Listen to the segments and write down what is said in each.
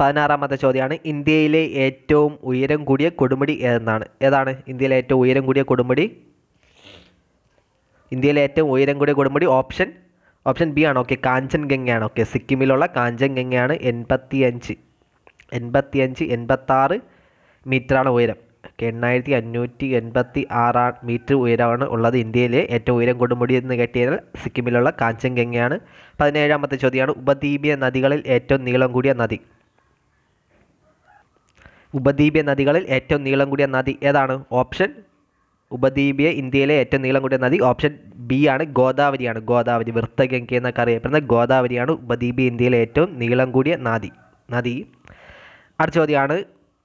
പതിനാറാമത്തെ ചോദ്യമാണ് ഇന്ത്യയിലെ ഏറ്റവും ഉയരം കൂടിയ കൊടുമുടി ഏതെന്നാണ് ഏതാണ് ഇന്ത്യയിലെ ഏറ്റവും ഉയരം കൂടിയ കൊടുമുടി ഇന്ത്യയിലെ ഏറ്റവും ഉയരം കൂടിയ കൊടുമുടി ഓപ്ഷൻ ഓപ്ഷൻ ബി ആണ് ഓക്കെ കാഞ്ചൻ ഗംഗയാണ് ഓക്കെ സിക്കിമിലുള്ള കാഞ്ചൻ ഗംഗയാണ് എൺപത്തി അഞ്ച് എൺപത്തി അഞ്ച് എൺപത്താറ് മീറ്ററാണ് ഉയരം ഓക്കെ എണ്ണായിരത്തി അഞ്ഞൂറ്റി എൺപത്തി ആറാണ് മീറ്റർ ഉയരമാണ് ഉള്ളത് ഇന്ത്യയിലെ ഏറ്റവും ഉയരം കൊടുമുടി എന്ന് കെട്ടിയാൽ സിക്കിമിലുള്ള കാഞ്ചൻ ഗംഗയാണ് പതിനേഴാമത്തെ ചോദ്യമാണ് ഉപദ്വീപിയ നദികളിൽ ഏറ്റവും നീളം കൂടിയ നദി ഉപദ്വീപിയ നദികളിൽ ഏറ്റവും നീളം കൂടിയ നദി ഏതാണ് ഓപ്ഷൻ ഉപദ്വീപിയ ഇന്ത്യയിലെ ഏറ്റവും നീളം കൂടിയ നദി ഓപ്ഷൻ ബി ആണ് ഗോദാവരിയാണ് ഗോദാവരി വൃത്തഗംഗ എന്നൊക്കെ അറിയപ്പെടുന്ന ഗോദാവരിയാണ് ഉപദ്വീപിയ ഇന്ത്യയിലെ ഏറ്റവും നീളം കൂടിയ നദി നദി അടുത്ത ചോദ്യമാണ്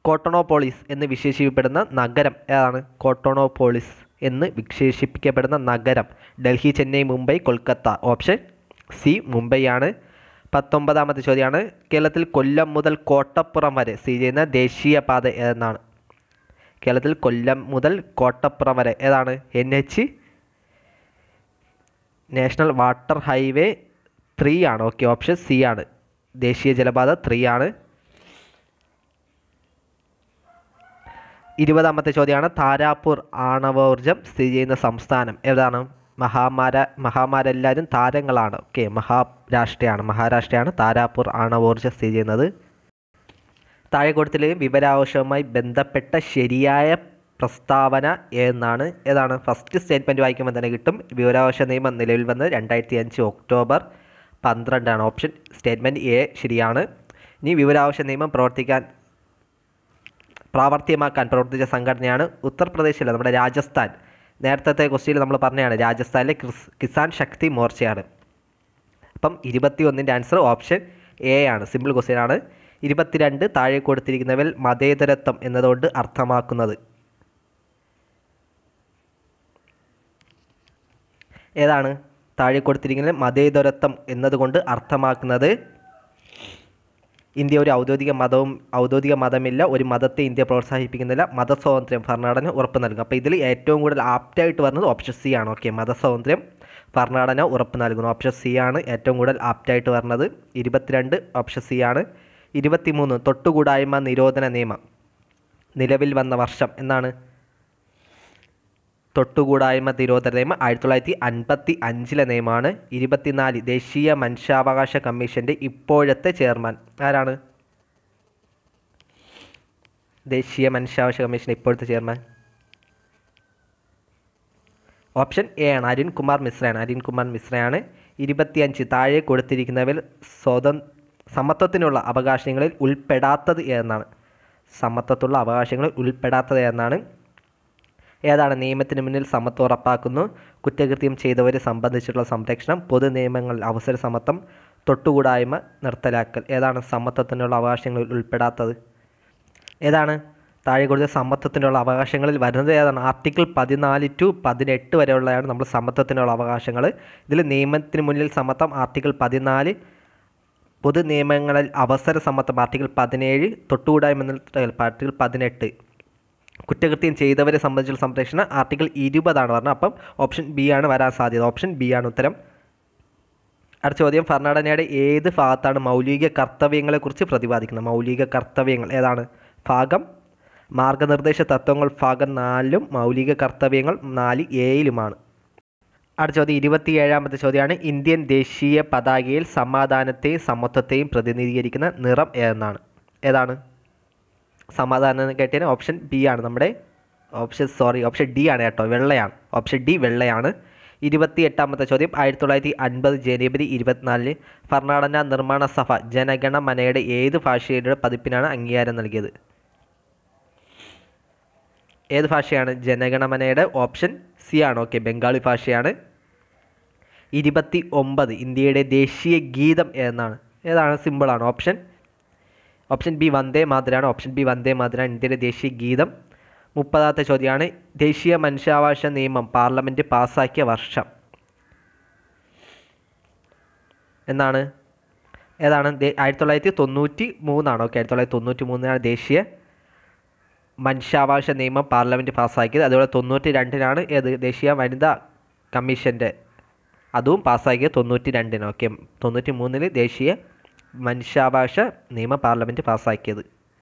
കോട്ടണോപോളിസ് എന്ന് വിശേഷിപ്പിക്കപ്പെടുന്ന നഗരം ഏതാണ് കോട്ടണോപോളിസ് എന്ന് വിശേഷിപ്പിക്കപ്പെടുന്ന നഗരം ഡൽഹി ചെന്നൈ മുംബൈ കൊൽക്കത്ത ഓപ്ഷൻ സി മുംബൈ ആണ് പത്തൊമ്പതാമത്തെ ചോദ്യമാണ് കേരളത്തിൽ കൊല്ലം മുതൽ കോട്ടപ്പുറം വരെ സ്ഥിതി ചെയ്യുന്ന ദേശീയപാത ഏതെന്നാണ് കേരളത്തിൽ കൊല്ലം മുതൽ കോട്ടപ്പുറം വരെ ഏതാണ് N H national water highway three ആണ് ഓക്കെ ഓപ്ഷൻ സി ആണ് ദേശീയ ജലപാത ത്രീ ആണ് ഇരുപതാമത്തെ ചോദ്യമാണ് താരാപൂർ ആണവോർജം സ്ഥിതി ചെയ്യുന്ന സംസ്ഥാനം ഏതാണ് മഹാമാര മഹാമാരെല്ലാവരും താരങ്ങളാണ് ഓക്കെ മഹാരാഷ്ട്രയാണ് മഹാരാഷ്ട്രയാണ് താരാപൂർ ആണവോർജ സ്ഥിതി ചെയ്യുന്നത് താഴെ കൊടുത്തിലെയും വിവരാവശ്യവുമായി ബന്ധപ്പെട്ട ശരിയായ പ്രസ്താവന എന്നാണ് ഏതാണ് ഫസ്റ്റ് സ്റ്റേറ്റ്മെൻറ്റ് വായിക്കുമ്പോൾ തന്നെ കിട്ടും വിവരാവശ്യ നിയമം നിലവിൽ വന്ന് രണ്ടായിരത്തി അഞ്ച് ഒക്ടോബർ പന്ത്രണ്ടാണ് ഓപ്ഷൻ സ്റ്റേറ്റ്മെൻറ്റ് എ ശരിയാണ് ഇനി വിവരാവശ്യ നിയമം പ്രവർത്തിക്കാൻ പ്രാവർത്തികമാക്കാൻ പ്രവർത്തിച്ച സംഘടനയാണ് ഉത്തർപ്രദേശിലെ നമ്മുടെ രാജസ്ഥാൻ നേരത്തെ ക്വസ്റ്റ്യനിൽ നമ്മൾ പറഞ്ഞതാണ് രാജസ്ഥാനിലെ കിസാൻ ശക്തി മോർച്ചയാണ് അപ്പം ഇരുപത്തി ഒന്നിൻ്റെ ആൻസർ ഓപ്ഷൻ എ ആണ് സിമ്പിൾ ക്വസ്റ്റ്യൻ ആണ് ഇരുപത്തിരണ്ട് താഴെ കൊടുത്തിരിക്കുന്നവൽ മതേതരത്വം എന്നതുകൊണ്ട് അർത്ഥമാക്കുന്നത് ഏതാണ് താഴെ കൊടുത്തിരിക്കുന്നത് മതേതരത്വം എന്നതുകൊണ്ട് അർത്ഥമാക്കുന്നത് ഇന്ത്യ ഒരു ഔദ്യോഗിക മതവും ഔദ്യോഗിക മതമില്ല ഒരു മതത്തെ ഇന്ത്യ പ്രോത്സാഹിപ്പിക്കുന്നില്ല മതസ്വാതന്ത്ര്യം ഭരണഘടന ഉറപ്പ് നൽകും അപ്പോൾ ഇതിൽ ഏറ്റവും കൂടുതൽ ആപ്റ്റായിട്ട് വരുന്നത് ഓപ്ഷൻ സി ആണ് ഓക്കെ മതസ്വാതന്ത്ര്യം ഭരണഘടന ഉറപ്പ് നൽകുന്നു ഓപ്ഷൻ സി ആണ് ഏറ്റവും കൂടുതൽ ആപ്റ്റായിട്ട് വരുന്നത് ഇരുപത്തിരണ്ട് ഓപ്ഷൻ സി ആണ് ഇരുപത്തിമൂന്ന് തൊട്ടുകൂടായ്മ നിരോധന നിയമം നിലവിൽ വന്ന വർഷം എന്നാണ് തൊട്ടുകൂടായ്മ നിരോധന നിയമം ആയിരത്തി തൊള്ളായിരത്തി അൻപത്തി അഞ്ചിലെ നിയമമാണ് ഇരുപത്തിനാല് ദേശീയ മനുഷ്യാവകാശ കമ്മീഷൻ്റെ ഇപ്പോഴത്തെ ചെയർമാൻ ആരാണ് ദേശീയ മനുഷ്യാവകാശ കമ്മീഷൻ്റെ ഇപ്പോഴത്തെ ചെയർമാൻ ഓപ്ഷൻ എ ആണ് അരുൺ കുമാർ മിശ്രയാണ് അരുൺ കുമാർ മിശ്രയാണ് ഇരുപത്തിയഞ്ച് താഴെ കൊടുത്തിരിക്കുന്നവർ സ്വത സമത്വത്തിനുള്ള അവകാശങ്ങളിൽ ഉൾപ്പെടാത്തത് എന്നാണ് സമത്വത്തുള്ള അവകാശങ്ങളിൽ ഉൾപ്പെടാത്തത് എന്നാണ് ഏതാണ് നിയമത്തിന് മുന്നിൽ സമത്വം ഉറപ്പാക്കുന്നു കുറ്റകൃത്യം ചെയ്തവരെ സംബന്ധിച്ചിട്ടുള്ള സംരക്ഷണം പൊതു നിയമങ്ങളിൽ അവസര സമത്വം തൊട്ടുകൂടായ്മ നിർത്തലാക്കൽ ഏതാണ് സമത്വത്തിനുള്ള അവകാശങ്ങളിൽ ഉൾപ്പെടാത്തത് ഏതാണ് താഴെ കൂടുതൽ സമത്വത്തിനുള്ള അവകാശങ്ങളിൽ വരുന്നത് ഏതാണ് ആർട്ടിക്കിൾ പതിനാല് ടു പതിനെട്ട് വരെയുള്ളതാണ് നമ്മൾ സമത്വത്തിനുള്ള അവകാശങ്ങൾ ഇതിൽ നിയമത്തിന് മുന്നിൽ സമത്വം ആർട്ടിക്കിൾ പതിനാല് പൊതു നിയമങ്ങളിൽ അവസര സമത്വം ആർട്ടിക്കിൾ പതിനേഴ് തൊട്ടുകൂടായ്മ ആർട്ടിക്കിൾ പതിനെട്ട് കുറ്റകൃത്യം ചെയ്തവരെ സംബന്ധിച്ചുള്ള സംരക്ഷണം ആർട്ടിക്കിൾ ഇരുപതാണ് പറഞ്ഞത് അപ്പം ഓപ്ഷൻ ബി ആണ് വരാൻ സാധ്യത ഓപ്ഷൻ ബി ആണ് ഉത്തരം അടുത്ത ചോദ്യം ഭരണഘടനയുടെ ഏത് ഭാഗത്താണ് മൗലിക കർത്തവ്യങ്ങളെക്കുറിച്ച് പ്രതിപാദിക്കുന്നത് മൗലിക കർത്തവ്യങ്ങൾ ഏതാണ് ഭാഗം മാർഗനിർദ്ദേശ തത്വങ്ങൾ ഭാഗം നാലിലും മൗലിക കർത്തവ്യങ്ങൾ നാല് എയിലുമാണ് അടുത്ത ചോദ്യം ഇരുപത്തിയേഴാമത്തെ ചോദ്യമാണ് ഇന്ത്യൻ ദേശീയ പതാകയിൽ സമാധാനത്തെയും സമത്വത്തെയും പ്രതിനിധീകരിക്കുന്ന നിറം ഏതെന്നാണ് ഏതാണ് സമാധാനം കേട്ടതിന് ഓപ്ഷൻ ബി ആണ് നമ്മുടെ ഓപ്ഷൻ സോറി ഓപ്ഷൻ ഡി ആണ് കേട്ടോ വെള്ളയാണ് ഓപ്ഷൻ ഡി വെള്ളയാണ് ഇരുപത്തി എട്ടാമത്തെ ചോദ്യം ആയിരത്തി തൊള്ളായിരത്തി അൻപത് ജനുവരി ഇരുപത്തിനാലിന് ഭരണഘടന നിർമ്മാണ സഭ ജനഗണമനയുടെ ഏത് ഭാഷയുടെ പതിപ്പിനാണ് അംഗീകാരം നൽകിയത് ഏത് ഭാഷയാണ് ജനഗണമനയുടെ ഓപ്ഷൻ സി ആണ് ഓക്കെ ബംഗാളി ഭാഷയാണ് ഇരുപത്തി ഒമ്പത് ഇന്ത്യയുടെ ദേശീയ ഗീതം എന്നാണ് ഏതാണ് സിമ്പിളാണ് ഓപ്ഷൻ ഓപ്ഷൻ ബി വന്ദേ മാതരാണ് ഓപ്ഷൻ ബി വന്ദേ മാതര ഇന്ത്യയുടെ ദേശീയ ഗീതം മുപ്പതാമത്തെ ചോദ്യമാണ് ദേശീയ മനുഷ്യാവകാശ നിയമം പാർലമെൻറ്റ് പാസ്സാക്കിയ വർഷം എന്നാണ് ഏതാണ് ആയിരത്തി തൊള്ളായിരത്തി തൊണ്ണൂറ്റി മൂന്നാണ് ഓക്കെ ആയിരത്തി തൊള്ളായിരത്തി തൊണ്ണൂറ്റി മൂന്നിനാണ് ദേശീയ മനുഷ്യാവകാശ നിയമം പാർലമെൻറ്റ് പാസ്സാക്കിയത് അതുപോലെ തൊണ്ണൂറ്റി രണ്ടിനാണ് ഏത് ദേശീയ വനിതാ കമ്മീഷൻ്റെ അതും പാസ്സാക്കിയത് തൊണ്ണൂറ്റി രണ്ടിന് ഓക്കെ തൊണ്ണൂറ്റി മൂന്നിൽ ദേശീയ മനുഷ്യാവകാശ നിയമം പാർലമെൻറ്റ് പാസ്സാക്കിയത്